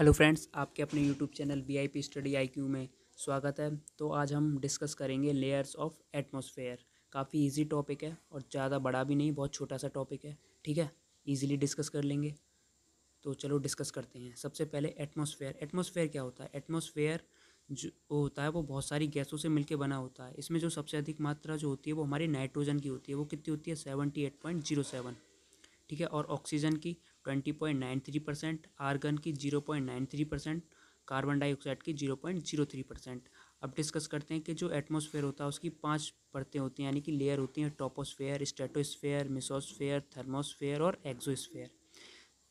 hello friends आपके अपने YouTube channel B I P study I Q में स्वागत है तो आज हम डिस्कस करेंगे लेयर्स ऑफ एटमॉस्फेयर काफ़ी इजी टॉपिक है और ज़्यादा बड़ा भी नहीं बहुत छोटा सा टॉपिक है ठीक है इजीली डिस्कस कर लेंगे तो चलो डिस्कस करते हैं सबसे पहले एटमॉस्फेयर एटमॉस्फेयर क्या होता है एटमॉस्फेयर जो होता है वो बहुत सारी गैसों से मिलकर बना होता है इसमें जो सबसे अधिक मात्रा जो होती है वो हमारी नाइट्रोजन की होती है वो कितनी होती है seventy eight point zero seven ठीक है और ऑक्सीजन की twenty point nine three percent argon की zero point nine three percent carbon dioxide की zero point zero three percent अब डिस्कस करते हैं कि जो एटमोसफेयर होता है उसकी पांच परतें होती हैं यानी कि लेयर होती हैं टॉपोस्फेयर स्टेटोस्फेयर मिसोस्फेयर थर्मोस्फेयर और एक्जोस्फेयर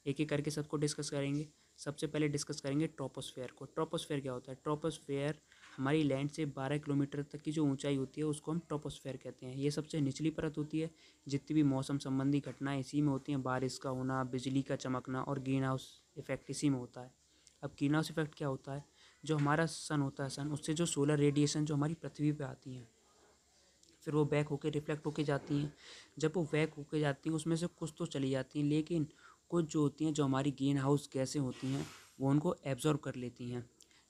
एक एक करके सबको डिस्कस करेंगे सबसे पहले डिस्कस करेंगे ट्रोपोस्फेयर को ट्रोपोस्फेयर क्या होता है ट्रोपोस्फेयर हमारी लैंड से बारह किलोमीटर तक की जो ऊंचाई होती है उसको हम ट्रोपोस्फेयर कहते हैं ये सबसे निचली परत होती है जितनी भी मौसम संबंधी घटनाएं इसी में होती हैं बारिश का होना बिजली का चमकना और ग्रीन हाउस इफेक्ट इसी में होता है अब ग्रीन हाउस इफेक्ट क्या होता है जो हमारा सन होता है सन उससे जो सोलर रेडिएशन जो हमारी पृथ्वी पर आती हैं फिर वो बैक होके रिफ्लेक्ट होके जाती हैं जब वो बैक होके जाती हैं उसमें से कुछ तो चली जाती हैं लेकिन कुछ जो होती हैं जो हमारी ग्रीन हाउस गैसें होती हैं वो उनको एब्जॉर्ब कर लेती हैं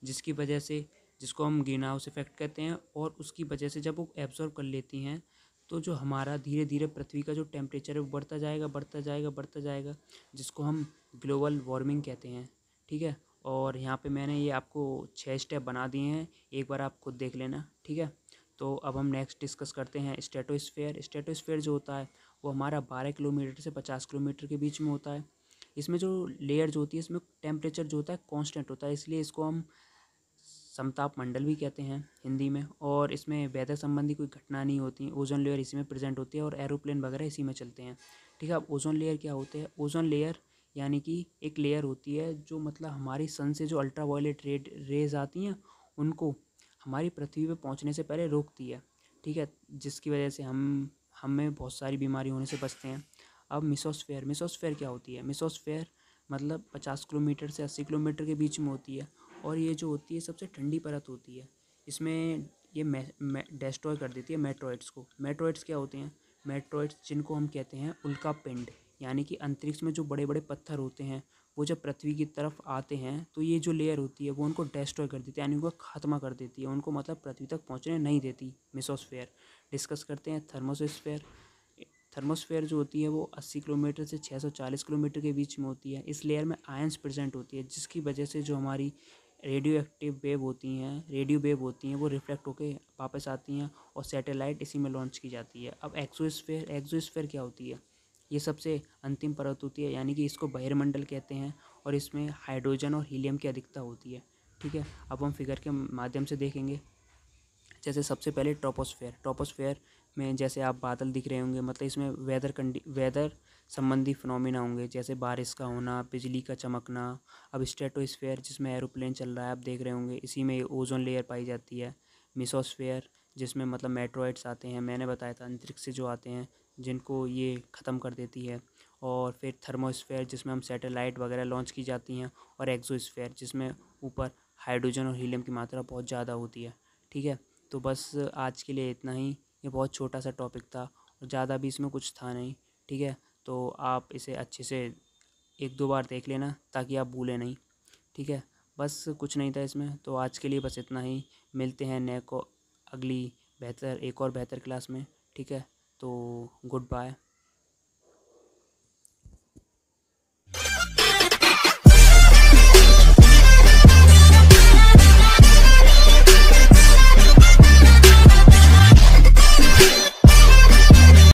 जिसकी वजह से जिसको हम ग्रीन हाउस इफेक्ट कहते हैं और उसकी वजह से जब वो एब्जॉर्व कर लेती हैं तो जो हमारा धीरे धीरे पृथ्वी का जो टेम्परेचर है वो बढ़ता जाएगा बढ़ता जाएगा बढ़ता जाएगा जिसको हम ग्लोबल वार्मिंग कहते हैं ठीक है और यहाँ पे मैंने ये आपको छः स्टेप बना दिए हैं एक बार आप खुद देख लेना ठीक है तो अब हम नेक्स्ट डिस्कस करते हैं स्टेटोस्फेयर स्टेटोस्फेयर जो होता है वो हमारा बारह किलोमीटर से पचास किलोमीटर के बीच में होता है इसमें जो लेयर जो होती है इसमें टेम्परेचर जो होता है कॉन्स्टेंट होता है इसलिए इसको हम समताप मंडल भी कहते हैं हिंदी में और इसमें वेदर संबंधी कोई घटना नहीं होती ओजोन लेयर इसी में प्रेजेंट होती है और एरोप्लेन वगैरह इसी में चलते हैं ठीक है अब ओजोन लेयर क्या होते हैं ओजोन लेयर यानी कि एक लेयर होती है जो मतलब हमारी सन से जो अल्ट्रा वायलेट रेड रेज आती हैं उनको हमारी पृथ्वी पर पहुँचने से पहले रोकती है ठीक है जिसकी वजह से हम हमें बहुत सारी बीमारी होने से बचते हैं अब मिसोसफेयर मिसोसफेयर क्या होती है मिसोसफेयर मतलब पचास किलोमीटर से अस्सी किलोमीटर के बीच में होती है और ये जो होती है सबसे ठंडी परत होती है इसमें ये डेस्ट्रॉय कर देती है मेट्रॉइड्स को मेट्रॉइड्स क्या होते हैं मेट्रॉइड्स जिनको हम कहते हैं उल्का पिंड यानी कि अंतरिक्ष में जो बड़े बड़े पत्थर होते हैं वो जब पृथ्वी की तरफ आते हैं तो ये जो लेयर होती है वो उनको डेस्ट्रॉय कर देती है यानी उनका खात्मा कर देती है उनको मतलब पृथ्वी तक पहुँचने नहीं देती मिसोस्फेयर डिस्कस करते हैं थर्मोसफेयर थर्मोस्फेयर जो होती है वो 80 किलोमीटर से 640 किलोमीटर के बीच में होती है इस लेयर में आयंस प्रेजेंट होती है जिसकी वजह से जो हमारी रेडियो एक्टिव वेव होती हैं रेडियो वेव होती हैं वो रिफ्लेक्ट होकर वापस आती हैं और सैटेलाइट इसी में लॉन्च की जाती है अब एक्सोस्फेयर एक्सोस्फेयर क्या होती है ये सबसे अंतिम परत होती है यानी कि इसको बहिर्मंडल कहते हैं और इसमें हाइड्रोजन और हीलियम की अधिकता होती है ठीक है अब हम फिगर के माध्यम से देखेंगे जैसे सबसे पहले ट्रोपोस्फेयर ट्रोपोस्फेयर में जैसे आप बादल दिख रहे होंगे मतलब इसमें वेदर कंडी वेदर संबंधी फिनोमिना होंगे जैसे बारिश का होना बिजली का चमकना अब स्टेटोस्फेयर जिसमें एरोप्लेन चल रहा है आप देख रहे होंगे इसी में ओजोन लेयर पाई जाती है मिसोस्फेयर जिसमें मतलब मेट्रॉइड्स आते हैं मैंने बताया था अंतरिक्ष से जो आते हैं जिनको ये ख़त्म कर देती है और फिर थर्मोस्फेयर जिसमें हम सैटेलाइट वगैरह लॉन्च की जाती हैं और एक्जोस्फेयर जिसमें ऊपर हाइड्रोजन और हीलियम की मात्रा बहुत ज़्यादा होती है ठीक है तो बस आज के लिए इतना ही ये बहुत छोटा सा टॉपिक था और ज़्यादा भी इसमें कुछ था नहीं ठीक है तो आप इसे अच्छे से एक दो बार देख लेना ताकि आप भूलें नहीं ठीक है बस कुछ नहीं था इसमें तो आज के लिए बस इतना ही मिलते हैं नए को अगली बेहतर एक और बेहतर क्लास में ठीक है तो गुड बाय